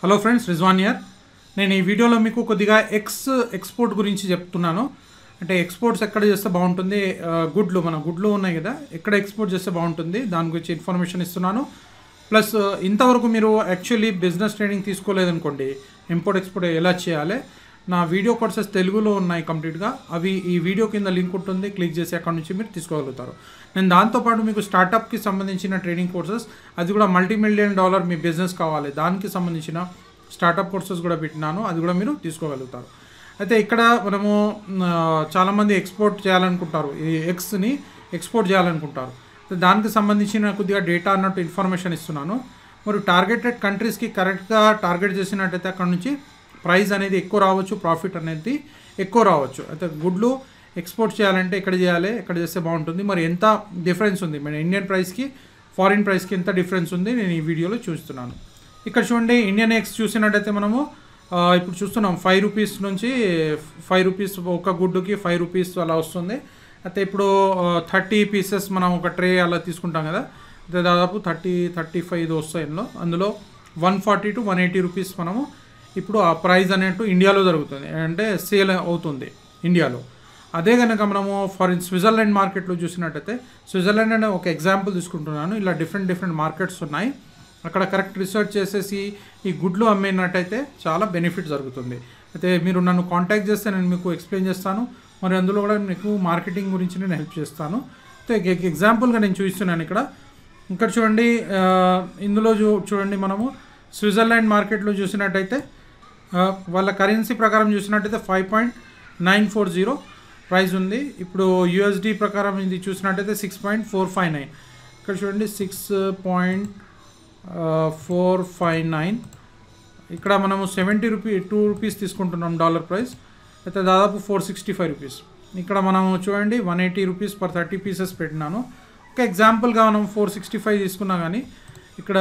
hello friends Rizwan year నేను ఈ వీడియోలో మీకు కొద్దిగా ఎక్స్ ఎక్స్పోర్ట్ గురించి చెప్తున్నాను అంటే ఎక్స్పోర్ట్స్ ఎక్కడ చేస్తే బాగుంటుంది గుడ్లు మన గుడ్లు ఉన్నాయి కదా ఎక్కడ ఎక్స్పోర్ట్ చేస్తే బాగుంటుంది దాని గురించి ఇన్ఫర్మేషన్ ఇస్తున్నాను ప్లస్ ఇంతవరకు మీరు యాక్చువల్లీ బిజినెస్ ట్రైనింగ్ తీసుకోలేదనుకోండి ఇంపోర్ట్ ఎక్స్పోర్ట్ ఎలా చేయాలి నా వీడియో కోర్సెస్ తెలుగులో ఉన్నాయి కంప్లీట్గా అవి ఈ వీడియో కింద లింక్ ఉంటుంది క్లిక్ చేసి అక్కడ నుంచి మీరు తీసుకోగలుగుతారు నేను దాంతోపాటు మీకు స్టార్టప్కి సంబంధించిన ట్రైనింగ్ కోర్సెస్ అది కూడా మల్టీ మిలియన్ డాలర్ మీ బిజినెస్ కావాలి దానికి సంబంధించిన స్టార్టప్ కోర్సెస్ కూడా పెట్టినాను అది కూడా మీరు తీసుకోగలుగుతారు అయితే ఇక్కడ మనము చాలామంది ఎక్స్పోర్ట్ చేయాలనుకుంటారు ఈ ఎక్స్ని ఎక్స్పోర్ట్ చేయాలనుకుంటారు దానికి సంబంధించిన కొద్దిగా డేటా అన్నట్టు ఇన్ఫర్మేషన్ ఇస్తున్నాను మరి టార్గెటెడ్ కంట్రీస్కి కరెక్ట్గా టార్గెట్ చేసినట్టయితే అక్కడ నుంచి ప్రైస్ అనేది ఎక్కువ రావచ్చు ప్రాఫిట్ అనేది ఎక్కువ రావచ్చు అయితే గుడ్లు ఎక్స్పోర్ట్ చేయాలంటే ఎక్కడ చేయాలి ఎక్కడ చేస్తే బాగుంటుంది మరి ఎంత డిఫరెన్స్ ఉంది మన ఇండియన్ ప్రైస్కి ఫారిన్ ప్రైస్కి ఎంత డిఫరెన్స్ ఉంది నేను ఈ వీడియోలో చూస్తున్నాను ఇక్కడ చూడండి ఇండియన్ ఎక్స్ చూసినట్టయితే మనము ఇప్పుడు చూస్తున్నాం ఫైవ్ రూపీస్ నుంచి ఫైవ్ రూపీస్ ఒక గుడ్డుకి ఫైవ్ రూపీస్ అలా వస్తుంది అయితే ఇప్పుడు థర్టీ పీసెస్ మనం ఒక ట్రే అలా తీసుకుంటాం కదా దాదాపు థర్టీ థర్టీ ఫైవ్ వస్తాయి అందులో one forty to one eighty rupees మనము ఇప్పుడు ఆ ప్రైజ్ అనేట్టు ఇండియాలో జరుగుతుంది అంటే సేల్ అవుతుంది ఇండియాలో అదే కనుక మనము ఫర్ స్విట్జర్లాండ్ మార్కెట్లో చూసినట్టయితే స్విట్జర్లాండ్ అనే ఒక ఎగ్జాంపుల్ తీసుకుంటున్నాను ఇలా డిఫరెంట్ డిఫరెంట్ మార్కెట్స్ ఉన్నాయి అక్కడ కరెక్ట్ రీసెర్చ్ చేసేసి ఈ గుడ్లు అమ్మినట్టయితే చాలా బెనిఫిట్ జరుగుతుంది అయితే మీరు నన్ను కాంటాక్ట్ చేస్తే నేను మీకు ఎక్స్ప్లెయిన్ చేస్తాను మరి అందులో కూడా మీకు మార్కెటింగ్ గురించి నేను హెల్ప్ చేస్తాను అయితే ఎగ్జాంపుల్గా నేను చూస్తున్నాను ఇక్కడ ఇక్కడ చూడండి ఇందులో చూ చూడండి మనము స్విట్జర్లాండ్ మార్కెట్లో చూసినట్టయితే వాళ్ళ కరెన్సీ ప్రకారం చూసినట్టయితే five point nine four zero price ఉంది ఇప్పుడు యుఎస్డి ప్రకారం ఇది చూసినట్టయితే six point four five nine ఇక్కడ చూడండి six point four five nine ఇక్కడ మనము సెవెంటీ రూపీ టూ రూపీస్ తీసుకుంటున్నాం డాలర్ ప్రైస్ అయితే దాదాపు ఫోర్ సిక్స్టీ ఫైవ్ రూపీస్ ఇక్కడ మనము చూడండి one eighty rupees per thirty pieces పెట్టినాను ఒక ఎగ్జాంపుల్గా మనం ఫోర్ సిక్స్టీ ఫైవ్ తీసుకున్నా కానీ ఇక్కడ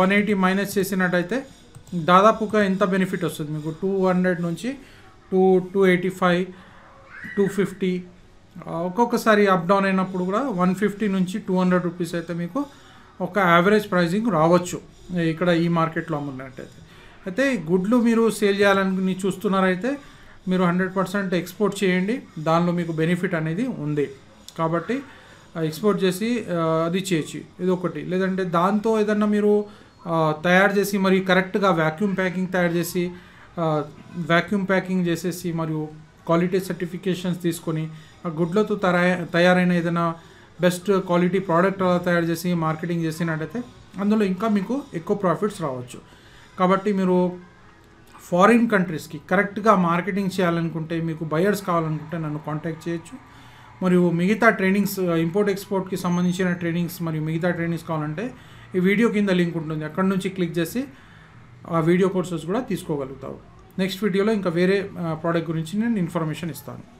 వన్ ఎయిటీ మైనస్ చేసినట్టయితే దాదాపుగా ఎంత బెనిఫిట్ వస్తుంది మీకు టూ హండ్రెడ్ నుంచి to two eighty five two fifty ఒక్కొక్కసారి అప్ డౌన్ అయినప్పుడు కూడా వన్ ఫిఫ్టీ నుంచి టూ హండ్రెడ్ రూపీస్ అయితే మీకు ఒక యావరేజ్ ప్రైజింగ్ రావచ్చు ఇక్కడ ఈ మార్కెట్లో అమ్మున్నట్టయితే అయితే గుడ్లు మీరు సేల్ చేయాలని చూస్తున్నారైతే మీరు హండ్రెడ్ పర్సెంట్ ఎక్స్పోర్ట్ చేయండి దానిలో మీకు బెనిఫిట్ అనేది ఉంది కాబట్టి ఎక్స్పోర్ట్ చేసి అది చేయొచ్చు ఇది ఒకటి లేదంటే దాంతో ఏదన్నా మీరు తయారు చేసి మరి కరెక్ట్గా వ్యాక్యూమ్ ప్యాకింగ్ తయారు చేసి వ్యాక్యూమ్ ప్యాకింగ్ చేసేసి మరియు క్వాలిటీ సర్టిఫికేషన్స్ తీసుకొని ఆ గుడ్లతో తయారై తయారైన ఏదైనా బెస్ట్ క్వాలిటీ ప్రోడక్ట్ అలా తయారు చేసి మార్కెటింగ్ చేసినట్టయితే అందులో ఇంకా మీకు ఎక్కువ ప్రాఫిట్స్ రావచ్చు కాబట్టి మీరు ఫారిన్ కంట్రీస్కి కరెక్ట్గా మార్కెటింగ్ చేయాలనుకుంటే మీకు బయర్స్ కావాలనుకుంటే నన్ను కాంటాక్ట్ చేయొచ్చు మరియు మిగతా ట్రైనింగ్స్ ఇంపోర్ట్ ఎక్స్పోర్ట్కి సంబంధించిన ట్రైనింగ్స్ మరియు మిగతా ట్రైనింగ్స్ కావాలంటే ఈ వీడియో కింద లింక్ ఉంటుంది అక్కడ నుంచి క్లిక్ చేసి ఆ వీడియో కోర్సెస్ కూడా తీసుకోగలుగుతావు నెక్స్ట్ వీడియోలో ఇంకా వేరే ప్రోడక్ట్ గురించి నేను ఇన్ఫర్మేషన్ ఇస్తాను